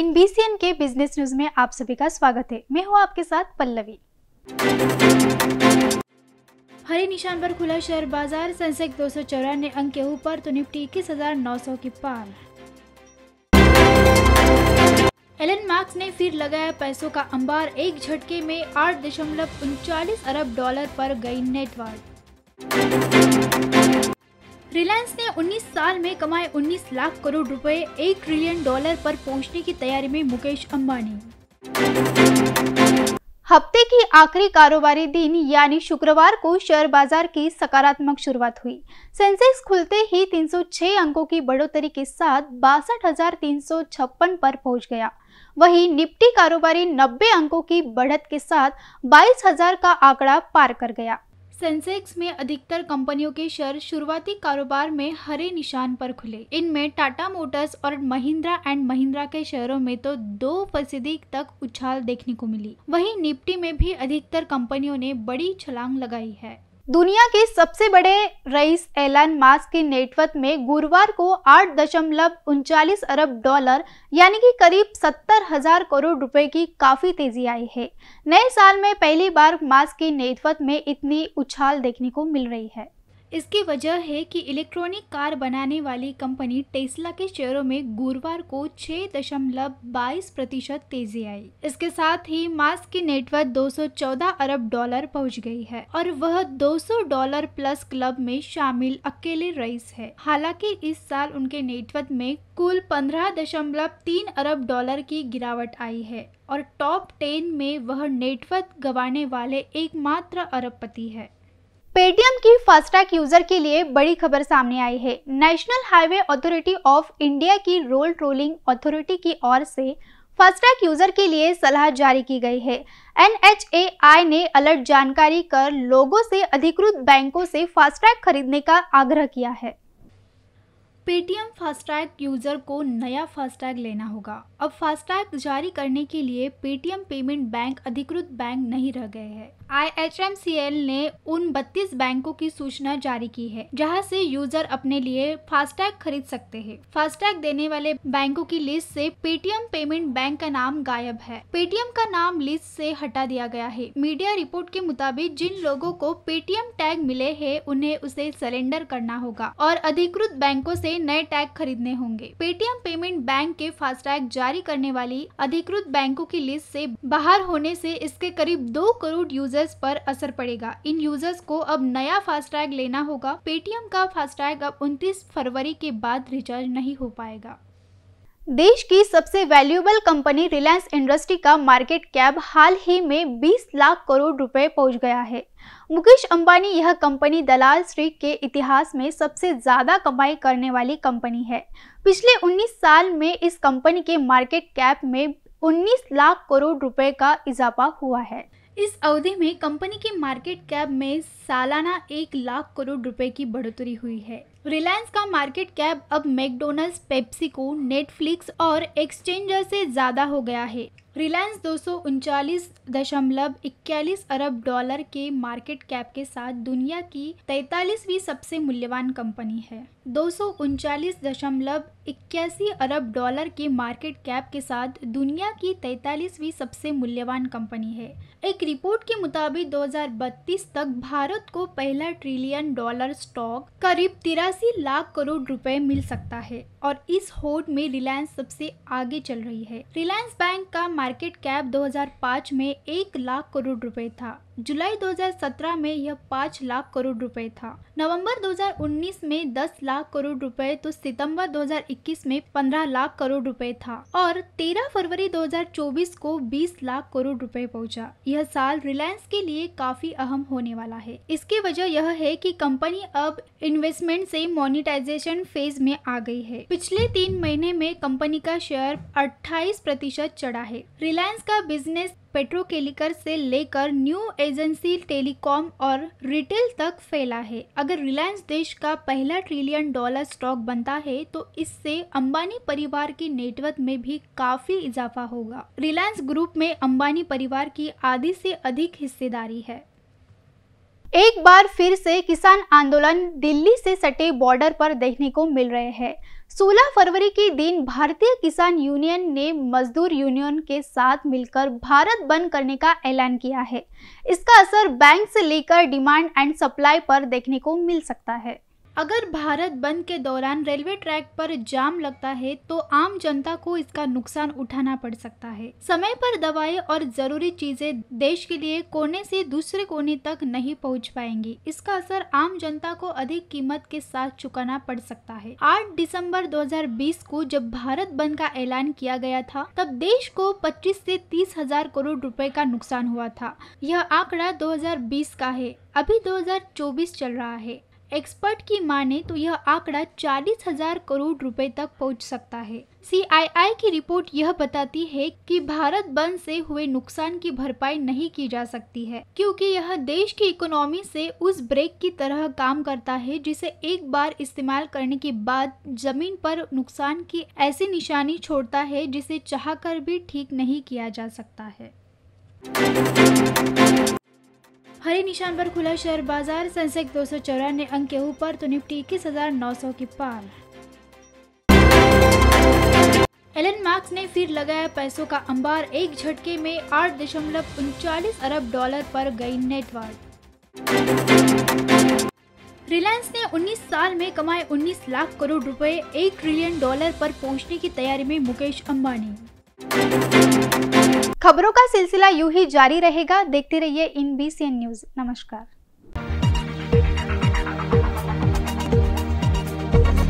इन BCN के business news में आप सभी का स्वागत है मैं हूँ आपके साथ पल्लवी हरी निशान पर खुला शेयर बाजार सेंसेक्स दो सौ चौरानवे अंक के ऊपर तो निफ्टी इक्कीस हजार नौ सौ की पार एलन मार्क्स ने फिर लगाया पैसों का अंबार एक झटके में आठ दशमलव उनचालीस अरब डॉलर पर गई नेटवर्क रिलायंस ने 19 साल में कमाए 19 लाख करोड़ रुपए एक ट्रिलियन डॉलर पर पहुंचने की तैयारी में मुकेश अंबानी हफ्ते की आखिरी कारोबारी दिन यानी शुक्रवार को शेयर बाजार की सकारात्मक शुरुआत हुई सेंसेक्स खुलते ही 306 अंकों की बढ़ोतरी के साथ बासठ पर पहुंच गया वहीं निफ्टी कारोबारी 90 अंकों की बढ़त के साथ 22,000 का आंकड़ा पार कर गया सेंसेक्स में अधिकतर कंपनियों के शेयर शुरुआती कारोबार में हरे निशान पर खुले इनमें टाटा मोटर्स और महिंद्रा एंड महिंद्रा के शेयरों में तो दो फीसदी तक उछाल देखने को मिली वहीं निफ्टी में भी अधिकतर कंपनियों ने बड़ी छलांग लगाई है दुनिया के सबसे बड़े रईस एलन मास्क के नेटवर्क में गुरुवार को आठ दशमलव उनचालीस अरब डॉलर यानी कि करीब सत्तर हजार करोड़ रुपए की काफ़ी तेजी आई है नए साल में पहली बार मास्क के नेटवर्क में इतनी उछाल देखने को मिल रही है इसकी वजह है कि इलेक्ट्रॉनिक कार बनाने वाली कंपनी टेस्ला के शेयरों में गुरुवार को छह दशमलव बाईस प्रतिशत तेजी आई इसके साथ ही मास्क की सौ 214 अरब डॉलर पहुंच गई है और वह 200 डॉलर प्लस क्लब में शामिल अकेले रईस है हालांकि इस साल उनके नेटवर्क में कुल पंद्रह दशमलव तीन अरब डॉलर की गिरावट आई है और टॉप टेन में वह नेटवर्क गंवाने वाले एकमात्र अरबपति है पेटीएम की फास्टैग यूजर के लिए बड़ी खबर सामने आई है National Highway Authority of India की रोल ट्रोलिंग अथॉरिटी की ओर से फास्टैग यूजर के लिए सलाह जारी की गई है एन ने अलर्ट जानकारी कर लोगों से अधिकृत बैंकों से फास्टैग खरीदने का आग्रह किया है पेटीएम फास्टैग यूज़र को नया फास्टैग लेना होगा अब फास्टैग जारी करने के लिए पेटीएम पेमेंट बैंक अधिकृत बैंक नहीं रह गए हैं आई ने उन 32 बैंकों की सूचना जारी की है जहां से यूजर अपने लिए फास्टैग खरीद सकते हैं फास्टैग देने वाले बैंकों की लिस्ट से पेटीएम पेमेंट बैंक का नाम गायब है पेटीएम का नाम लिस्ट से हटा दिया गया है मीडिया रिपोर्ट के मुताबिक जिन लोगों को पेटीएम टैग मिले है उन्हें उसे सरेंडर करना होगा और अधिकृत बैंकों से नए टैग खरीदने होंगे पेटीएम पेमेंट बैंक के फास्टैग जारी करने वाली अधिकृत बैंकों की लिस्ट से बाहर होने से इसके करीब दो करोड़ यूजर यूजर्स पर असर पड़ेगा इन यूजर्स को अब नया फास्टैग लेना होगा पेटीएम का फास्टैग अब 29 फरवरी के बाद रिचार्ज नहीं हो पाएगा देश की सबसे वैल्यूएबल कंपनी रिलायंस इंडस्ट्री का मार्केट कैप हाल ही में 20 लाख करोड़ रुपए पहुंच गया है मुकेश अंबानी यह कंपनी दलाल श्री के इतिहास में सबसे ज़्यादा कमाई करने वाली कंपनी है पिछले 19 साल में इस कंपनी के मार्केट कैप में 19 लाख करोड़ रुपए का इजाफा हुआ है इस अवधि में कंपनी की मार्केट कैप में सालाना एक लाख करोड़ रुपए की बढ़ोतरी हुई है रिलायंस का मार्केट कैप अब मैकडोनल्ड्स पेप्सिको नेटफ्लिक्स और एक्सचेंजर से ज़्यादा हो गया है रिलायंस दो दशमलव इक्यालीस अरब डॉलर के मार्केट कैप के साथ दुनिया की तैतालीसवीं सबसे मूल्यवान कंपनी है दो अरब डॉलर के मार्केट कैप के साथ दुनिया की तैतालीसवीं सबसे मूल्यवान कंपनी है एक रिपोर्ट के मुताबिक 2032 तक भारत को पहला ट्रिलियन डॉलर स्टॉक करीब तिरासी लाख करोड़ रुपए मिल सकता है और इस होड में रिलायंस सबसे आगे चल रही है रिलायंस बैंक का मार्केट कैप 2005 में एक लाख करोड़ रुपए था जुलाई 2017 में यह पाँच लाख करोड़ रुपए था नवंबर 2019 में 10 लाख करोड़ रुपए तो सितंबर 2021 में 15 लाख करोड़ रुपए था और 13 फरवरी 2024 को 20 लाख करोड़ रुपए पहुंचा। यह साल रिलायंस के लिए काफी अहम होने वाला है इसकी वजह यह है कि कंपनी अब इन्वेस्टमेंट से मोनिटाइजेशन फेज में आ गई है पिछले तीन महीने में कंपनी का शेयर अट्ठाईस प्रतिशत चढ़ा है रिलायंस का बिजनेस पेट्रोकेमिकल से लेकर न्यू एजेंसी टेलीकॉम और रिटेल तक फैला है अगर रिलायंस देश का पहला ट्रिलियन डॉलर स्टॉक बनता है तो इससे अंबानी परिवार की नेटवर्क में भी काफी इजाफा होगा रिलायंस ग्रुप में अंबानी परिवार की आधी से अधिक हिस्सेदारी है एक बार फिर से किसान आंदोलन दिल्ली से सटे बॉर्डर पर देखने को मिल रहे हैं 16 फरवरी के दिन भारतीय किसान यूनियन ने मजदूर यूनियन के साथ मिलकर भारत बंद करने का ऐलान किया है इसका असर बैंक से लेकर डिमांड एंड सप्लाई पर देखने को मिल सकता है अगर भारत बंद के दौरान रेलवे ट्रैक पर जाम लगता है तो आम जनता को इसका नुकसान उठाना पड़ सकता है समय पर दवाएं और जरूरी चीजें देश के लिए कोने से दूसरे कोने तक नहीं पहुंच पाएंगी इसका असर आम जनता को अधिक कीमत के साथ चुकाना पड़ सकता है 8 दिसंबर 2020 को जब भारत बंद का ऐलान किया गया था तब देश को पच्चीस ऐसी तीस हजार करोड़ रूपए का नुकसान हुआ था यह आंकड़ा दो का है अभी 2024 चल रहा है एक्सपर्ट की माने तो यह आंकड़ा चालीस हजार करोड़ रुपए तक पहुंच सकता है सीआईआई की रिपोर्ट यह बताती है कि भारत बंद से हुए नुकसान की भरपाई नहीं की जा सकती है क्योंकि यह देश की इकोनॉमी से उस ब्रेक की तरह काम करता है जिसे एक बार इस्तेमाल करने के बाद जमीन पर नुकसान की ऐसी निशानी छोड़ता है जिसे चाहकर भी ठीक नहीं किया जा सकता है बड़े निशान पर खुला शेयर बाजार सेंसेक्स दो अंक के ऊपर तो निफ्टी इक्कीस हजार नौ सौ की पार एलन मार्क्स ने फिर लगाया पैसों का अंबार एक झटके में आठ दशमलव उनचालीस अरब डॉलर पर गई नेटवर्क रिलायंस ने 19 साल में कमाए 19 लाख करोड़ रुपए 1 ट्रिलियन डॉलर पर पहुंचने की तैयारी में मुकेश अंबानी खबरों का सिलसिला यूं ही जारी रहेगा देखते रहिए इन बी न्यूज नमस्कार